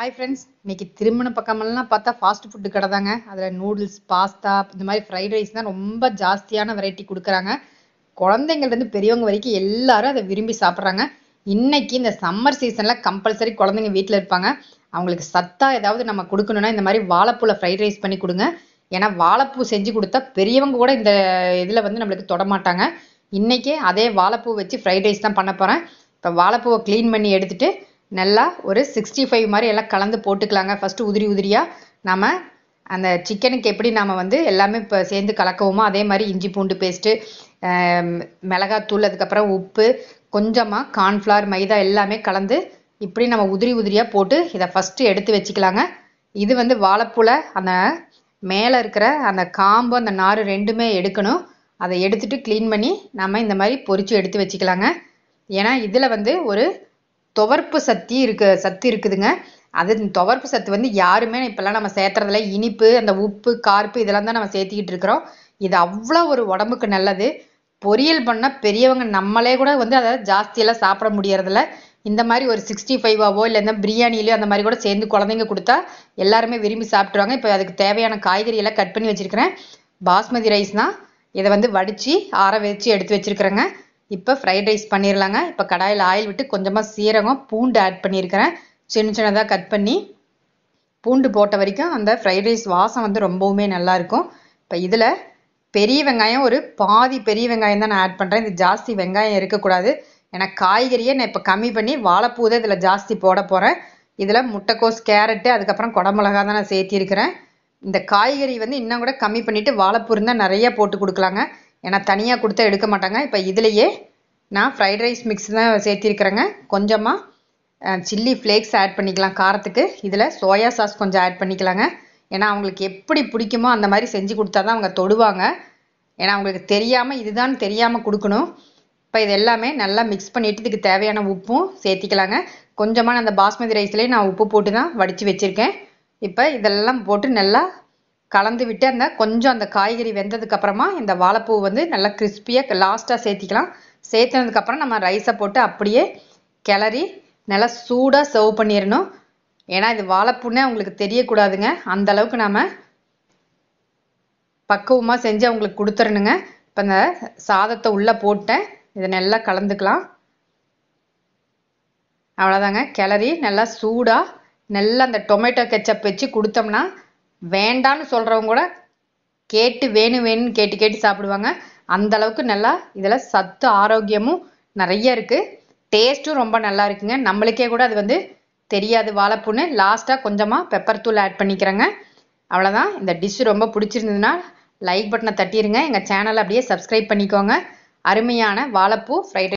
hi friends இன்னைக்கு திருமண பக்கமெல்லாம் பார்த்தா ஃபாஸ்ட் ஃபுட்டு கடை தாங்க அதில் நூடுல்ஸ் பாஸ்தா இந்த மாதிரி ஃப்ரைட் ரைஸ் தான் ரொம்ப ஜாஸ்தியான வெரைட்டி கொடுக்குறாங்க குழந்தைங்கள்லேருந்து பெரியவங்க வரைக்கும் எல்லாரும் அதை விரும்பி சாப்பிட்றாங்க இன்னைக்கு இந்த சம்மர் சீசனில் கம்பல்சரி குழந்தைங்க வீட்டில் இருப்பாங்க அவங்களுக்கு சத்தாக ஏதாவது நம்ம கொடுக்கணும்னா இந்த மாதிரி வாழைப்பூவில் ஃப்ரைட் ரைஸ் பண்ணி கொடுங்க ஏன்னா வாழைப்பூ செஞ்சு கொடுத்தா பெரியவங்க கூட இந்த இதில் வந்து நம்மளுக்கு தொடமாட்டாங்க இன்றைக்கே அதே வாழைப்பூ வச்சு ஃப்ரைட் ரைஸ் தான் பண்ண போகிறேன் இப்போ வாழைப்பூவை க்ளீன் பண்ணி எடுத்துகிட்டு நல்லா ஒரு சிக்ஸ்டி ஃபைவ் மாதிரி எல்லாம் கலந்து போட்டுக்கலாங்க ஃபஸ்ட்டு உதிரி உதிரியாக நம்ம அந்த சிக்கனுக்கு எப்படி நாம் வந்து எல்லாமே இப்போ சேர்ந்து கலக்கவுமோ அதே மாதிரி இஞ்சி பூண்டு பேஸ்ட்டு மிளகாத்தூள் அதுக்கப்புறம் உப்பு கொஞ்சமாக கார்ன்ஃப்ளவர் மைதா எல்லாமே கலந்து இப்படி நம்ம உதிரி உதிரியாக போட்டு இதை ஃபஸ்ட்டு எடுத்து வச்சுக்கலாங்க இது வந்து வாழைப்பூல அந்த மேலே இருக்கிற அந்த காம்பு அந்த நார் ரெண்டுமே எடுக்கணும் அதை எடுத்துட்டு க்ளீன் பண்ணி நம்ம இந்த மாதிரி பொறிச்சு எடுத்து வச்சுக்கலாங்க ஏன்னா இதில் வந்து ஒரு துவர்ப்பு சத்தி இருக்கு சத்து இருக்குதுங்க அது துவர்ப்பு சத்து வந்து யாருமே இப்போல்லாம் நம்ம சேர்த்துறதுல இனிப்பு அந்த உப்பு கார்ப்பு இதெல்லாம் தான் நம்ம சேர்த்திக்கிட்டு இருக்கிறோம் இது அவ்வளோ ஒரு உடம்புக்கு நல்லது பொரியல் பண்ணால் பெரியவங்க நம்மளே கூட வந்து அதை ஜாஸ்தியெல்லாம் சாப்பிட முடியறதில்ல இந்த மாதிரி ஒரு சிக்ஸ்டி ஃபைவாவோ இல்லை இந்த பிரியாணிலையோ அந்த மாதிரி கூட சேர்ந்து குழந்தைங்க கொடுத்தா எல்லாருமே விரும்பி சாப்பிட்ருவாங்க இப்போ அதுக்கு தேவையான காய்கறி எல்லாம் கட் பண்ணி வச்சுருக்கிறேன் பாஸ்மதி தான் இதை வந்து வடித்து ஆற வச்சு எடுத்து வச்சுருக்கிறேங்க இப்போ ஃப்ரைட் ரைஸ் பண்ணிடலாங்க இப்போ கடாயில் ஆயில் விட்டு கொஞ்சமாக சீரகம் பூண்டு ஆட் பண்ணியிருக்கிறேன் சின்ன சின்னதாக கட் பண்ணி பூண்டு போட்ட வரைக்கும் அந்த ஃப்ரைட் ரைஸ் வாசம் வந்து ரொம்பவுமே நல்லாயிருக்கும் இப்போ இதில் பெரிய வெங்காயம் ஒரு பாதி பெரிய வெங்காயம் தான் நான் ஆட் பண்ணுறேன் இது ஜாஸ்தி வெங்காயம் இருக்கக்கூடாது ஏன்னா காய்கறியை நான் இப்போ கம்மி பண்ணி வாழைப்பூ தான் இதில் ஜாஸ்தி போட போகிறேன் இதில் முட்டைக்கோஸ் கேரட்டு அதுக்கப்புறம் குடமிளகா தான் நான் சேர்த்திருக்கிறேன் இந்த காய்கறி வந்து இன்னும் கூட கம்மி பண்ணிவிட்டு வாழைப்பூ இருந்தால் நிறைய போட்டு கொடுக்கலாங்க ஏன்னா தனியாக கொடுத்தா எடுக்க மாட்டாங்க இப்போ இதுலேயே நான் ஃப்ரைட் ரைஸ் மிக்ஸ் தான் சேர்த்திருக்கிறேங்க கொஞ்சமாக சில்லி ஃப்ளேக்ஸ் ஆட் பண்ணிக்கலாம் காரத்துக்கு இதில் சோயா சாஸ் கொஞ்சம் ஆட் பண்ணிக்கலாங்க ஏன்னா அவங்களுக்கு எப்படி பிடிக்குமோ அந்த மாதிரி செஞ்சு கொடுத்தா தான் அவங்க தொடுவாங்க ஏன்னா அவங்களுக்கு தெரியாமல் இதுதான் தெரியாமல் கொடுக்கணும் இப்போ இது எல்லாமே நல்லா மிக்ஸ் பண்ணிவிட்டு இதுக்கு தேவையான உப்பும் சேர்த்திக்கலாங்க கொஞ்சமாக அந்த பாஸ்மதி ரைஸ்லேயே நான் உப்பு போட்டு தான் வடித்து வச்சுருக்கேன் இப்போ இதெல்லாம் போட்டு நல்லா கலந்து விட்டு அந்த கொஞ்சம் அந்த காய்கறி வெந்ததுக்கு அப்புறமா இந்த வாழைப்பூ வந்து நல்லா கிறிஸ்பியாக லாஸ்ட்டாக சேர்த்திக்கலாம் சேர்த்துனதுக்கப்புறம் நம்ம ரைஸை போட்டு அப்படியே கிளறி நல்லா சூடாக சர்வ் பண்ணிடணும் ஏன்னா இது வாழைப்பூன்னே அவங்களுக்கு தெரியக்கூடாதுங்க அந்த அளவுக்கு நாம் பக்குவமாக செஞ்சு அவங்களுக்கு கொடுத்துடணுங்க இப்போ இந்த சாதத்தை உள்ளே போட்டேன் இதை நல்லா கலந்துக்கலாம் அவ்வளோதாங்க கிளறி நல்லா சூடாக நல்லா அந்த டொமேட்டோ கெச்சப் வச்சு கொடுத்தோம்னா வேண்டான்னு சொல்கிறவங்க கூட கேட்டு வேணும் வேணும்னு கேட்டு கேட்டு சாப்பிடுவாங்க அந்த அளவுக்கு நல்லா இதில் சத்து ஆரோக்கியமும் நிறைய இருக்குது டேஸ்ட்டும் ரொம்ப நல்லா இருக்குங்க நம்மளுக்கே கூட அது வந்து தெரியாது வாழைப்பூன்னு லாஸ்ட்டாக கொஞ்சமாக பெப்பர் தூள் ஆட் பண்ணிக்கிறேங்க அவ்வளோதான் இந்த டிஷ் ரொம்ப பிடிச்சிருந்ததுன்னா லைக் பட்டனை தட்டிடுங்க எங்கள் சேனலை அப்படியே சப்ஸ்கிரைப் பண்ணிக்கோங்க அருமையான வாழைப்பூ ஃப்ரைட்